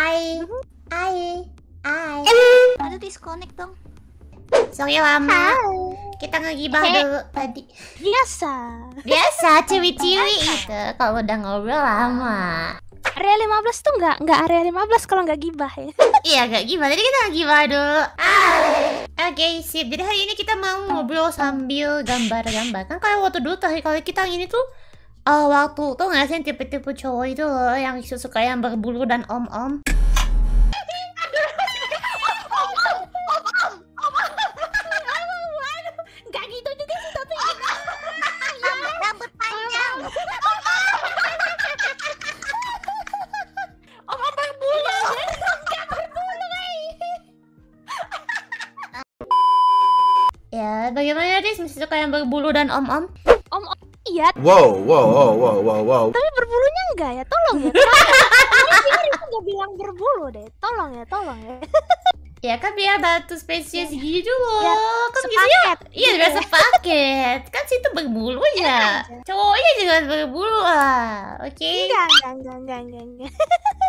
Ai. Ai. Ai. Aduh disconnect dong. Sorry lama. Kita ngegibah hey. Eh. dulu tadi. Biasa. Biasa ciwi-ciwi itu Kalau udah ngobrol lama. Area 15 tuh nggak nggak area 15 kalau nggak gibah ya. iya nggak gibah. Jadi kita gibah dulu. Oke okay, sip. Jadi hari ini kita mau ngobrol sambil gambar-gambar. Kan kayak waktu dulu tadi kalau kita ini tuh uh, waktu tuh nggak sih tipe-tipe cowok itu loh yang suka yang berbulu dan om-om Ya, bagaimana Riz? Masih suka yang berbulu dan om-om? Om-om iya wow wow wow wow wow wow tapi berbulunya enggak ya tolong ya tolong itu nggak bilang berbulu deh tolong ya tolong ya Ya kan biar batu spesies iya. iya. kan gitu ya, gitu loh. Ya, kan sepaket. Iya, gitu biar sepaket. kan situ berbulu ya. Cowoknya juga berbulu lah. Oke. Okay? Enggak, enggak, enggak, enggak, enggak.